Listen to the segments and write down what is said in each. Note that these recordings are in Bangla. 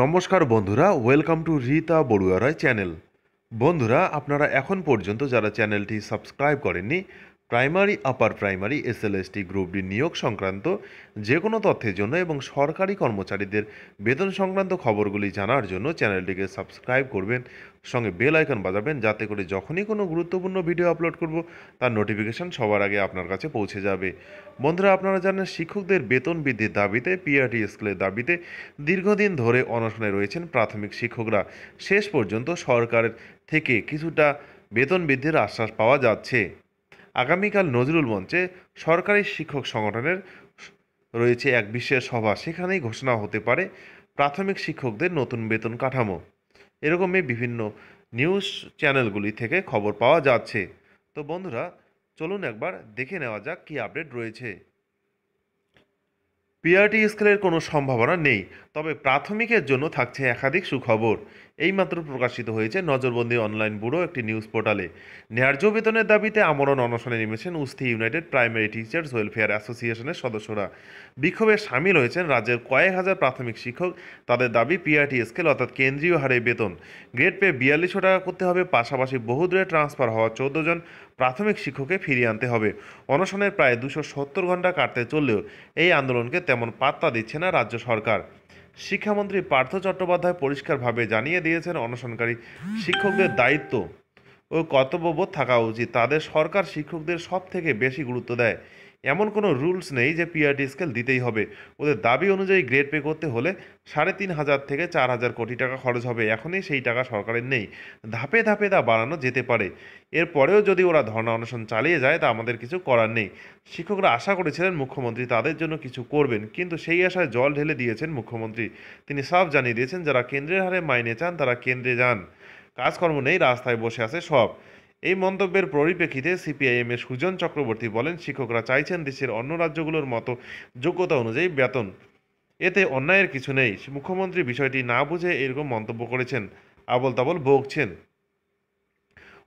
নমস্কার বন্ধুরা welcome to Rita Barua channel বন্ধুরা আপনারা এখন পর্যন্ত যারা চ্যানেলটি সাবস্ক্রাইব করেননি primary upper primary SLST group D নিয়োগ সংক্রান্ত যে কোনো তথ্যের জন্য এবং সরকারি কর্মচারীদের বেতন সংক্রান্ত খবরগুলি জানার জন্য চ্যানেলটিকে সাবস্ক্রাইব করবেন সঙ্গে বেল আইকন বাজাবেন যাতে করে যখনই কোনো গুরুত্বপূর্ণ ভিডিও আপলোড করব তার নোটিফিকেশান সবার আগে আপনার কাছে পৌঁছে যাবে বন্ধুরা আপনারা জানেন শিক্ষকদের বেতন বৃদ্ধির দাবিতে পিআরটি স্কুলের দাবিতে দীর্ঘদিন ধরে অনশনে রয়েছেন প্রাথমিক শিক্ষকরা শেষ পর্যন্ত সরকারের থেকে কিছুটা বেতন বৃদ্ধির আশ্বাস পাওয়া যাচ্ছে আগামীকাল নজরুল মঞ্চে সরকারি শিক্ষক সংগঠনের রয়েছে এক বিশেষ সভা সেখানেই ঘোষণা হতে পারে প্রাথমিক শিক্ষকদের নতুন বেতন কাঠামো এরকমই বিভিন্ন নিউজ চ্যানেলগুলি থেকে খবর পাওয়া যাচ্ছে তো বন্ধুরা চলুন একবার দেখে নেওয়া যাক কী আপডেট রয়েছে পিআরটি স্কেলের কোনো সম্ভাবনা নেই তবে প্রাথমিকের জন্য থাকছে একাধিক সুখবর এইমাত্র প্রকাশিত হয়েছে নজরবন্দি অনলাইন ব্যুরো একটি নিউজ পোর্টালে ন্যায্য বেতনের দাবিতে আমরণ অনশনে নেমেছেন উস্থি ইউনাইটেড প্রাইমারি টিচার্স ওয়েলফেয়ার অ্যাসোসিয়েশনের সদস্যরা বিক্ষোভে সামিল হয়েছেন রাজ্যের কয়েক হাজার প্রাথমিক শিক্ষক তাদের দাবি পিআরটি স্কেল অর্থাৎ কেন্দ্রীয় হারে বেতন গ্রেড পে বিয়াল্লিশশো টাকা করতে হবে পাশাপাশি বহুদূরে ট্রান্সফার হওয়া চোদ্দ জন প্রাথমিক শিক্ষককে ফিরিয়ে আনতে হবে অনশনের প্রায় দুশো সত্তর ঘন্টা কাটতে চললেও এই আন্দোলনকে তেমন পাত্তা দিচ্ছে না রাজ্য সরকার শিক্ষামন্ত্রী পার্থ চট্টোপাধ্যায় পরিষ্কারভাবে জানিয়ে দিয়েছেন অনশনকারী শিক্ষকদের দায়িত্ব ও কর্তব্যবোধ থাকা উচিত তাদের সরকার শিক্ষকদের সব থেকে বেশি গুরুত্ব দেয় এমন কোনো রুলস নেই যে পিআরডি স্কেল দিতেই হবে ওদের দাবি অনুযায়ী গ্রেড পে করতে হলে সাড়ে তিন হাজার থেকে চার হাজার কোটি টাকা খরচ হবে এখনই সেই টাকা সরকারের নেই ধাপে ধাপে তা বাড়ানো যেতে পারে এরপরেও যদি ওরা ধর্ণা অনশন চালিয়ে যায় তা আমাদের কিছু করার নেই শিক্ষকরা আশা করেছিলেন মুখ্যমন্ত্রী তাদের জন্য কিছু করবেন কিন্তু সেই আশায় জল ঢেলে দিয়েছেন মুখ্যমন্ত্রী তিনি সাফ জানিয়ে দিয়েছেন যারা কেন্দ্রের হারে মাইনে চান তারা কেন্দ্রে যান কাজকর্ম নেই রাস্তায় বসে আছে সব এই মন্তব্যের পরিপ্রেক্ষিতে সিপিআইএমের সুজন চক্রবর্তী বলেন শিক্ষকরা চাইছেন দেশের অন্য রাজ্যগুলোর মতো যোগ্যতা অনুযায়ী বেতন এতে অন্যায়ের কিছু নেই মুখ্যমন্ত্রী বিষয়টি না বুঝে এরকম মন্তব্য করেছেন আবল তাবল বকছেন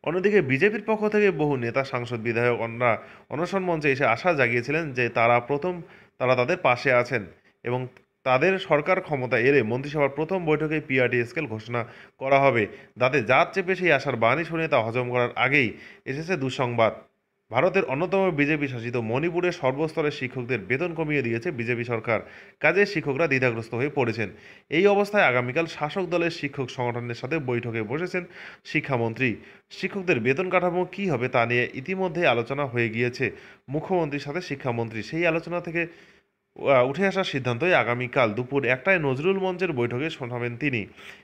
অন্যদিকে বিজেপির পক্ষ থেকে বহু নেতা সাংসদ বিধায়ক অন্যরা অনশন মঞ্চে এসে আশা জাগিয়েছিলেন যে তারা প্রথম তারা তাদের পাশে আছেন এবং তাদের সরকার ক্ষমতা এলে মন্ত্রিসভার প্রথম বৈঠকে পিআরটি স্কেল ঘোষণা করা হবে তাতে জাত চেপে সেই আশার বাণী শুনে তা হজম করার আগেই এসেছে দুঃসংবাদ ভারতের অন্যতম বিজেপি শাসিত মণিপুরের সর্বস্তরের শিক্ষকদের বেতন কমিয়ে দিয়েছে বিজেপি সরকার কাজে শিক্ষকরা দ্বিধাগ্রস্ত হয়ে পড়েছেন এই অবস্থায় আগামীকাল শাসক দলের শিক্ষক সংগঠনের সাথে বৈঠকে বসেছেন শিক্ষামন্ত্রী শিক্ষকদের বেতন কাঠামো কী হবে তা নিয়ে ইতিমধ্যে আলোচনা হয়ে গিয়েছে মুখ্যমন্ত্রীর সাথে শিক্ষামন্ত্রী সেই আলোচনা থেকে উঠে আসার সিদ্ধান্তই আগামীকাল দুপুর একটায় নজরুল মঞ্চের বৈঠকে শোনাবেন তিনি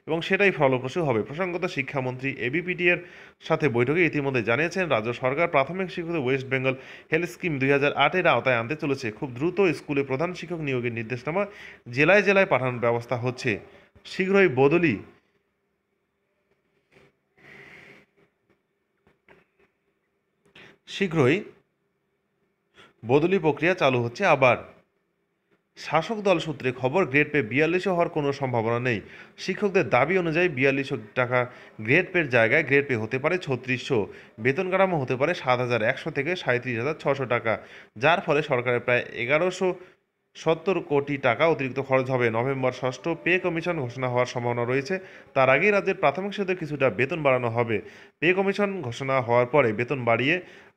এবং সেটাই ফলপ্রসূ হবে প্রসঙ্গত শিক্ষামন্ত্রী এবিপিডি এর সাথে বৈঠকে ইতিমধ্যে জানিয়েছেন রাজ্য সরকার প্রাথমিক শিক্ষক ওয়েস্ট বেঙ্গল হেলথ স্কিম দুই হাজার আটের আওতায় আনতে চলেছে খুব দ্রুত স্কুলে প্রধান শিক্ষক নিয়োগের নির্দেশনামা জেলায় জেলায় পাঠানোর ব্যবস্থা হচ্ছে শীঘ্রই বদলি শীঘ্রই বদলি প্রক্রিয়া চালু হচ্ছে আবার শাসক দল সূত্রে খবর গ্রেড পে বিয়াল্লিশে হওয়ার কোনো সম্ভাবনা নেই শিক্ষকদের দাবি অনুযায়ী বিয়াল্লিশ টাকা গ্রেড পের জায়গায় গ্রেড পে হতে পারে ছত্রিশশো বেতন কাঠামো হতে পারে সাত হাজার একশো থেকে সাঁত্রিশ হাজার ছশো টাকা যার ফলে সরকারের প্রায় এগারোশো সত্তর কোটি টাকা অতিরিক্ত খরচ হবে নভেম্বর ষষ্ঠ পে কমিশন ঘোষণা হওয়ার সম্ভাবনা রয়েছে তার আগেই রাজ্যের প্রাথমিক শিক্ষকদের কিছুটা বেতন বাড়ানো হবে পে কমিশন ঘোষণা হওয়ার পরে বেতন বাড়িয়ে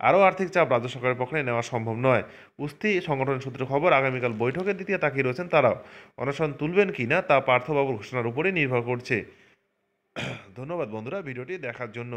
আরও আর্থিক চাপ রাজ্য সরকারের পক্ষে নেওয়া সম্ভব নয় উস্তি সংগঠন সূত্রে খবর আগামীকাল বৈঠকের দ্বিতীয় তাকিয়ে রয়েছেন তারাও অনশন তুলবেন কি না তা পার্থবাবুর ঘোষণার উপরেই নির্ভর করছে ধন্যবাদ বন্ধুরা ভিডিওটি দেখার জন্য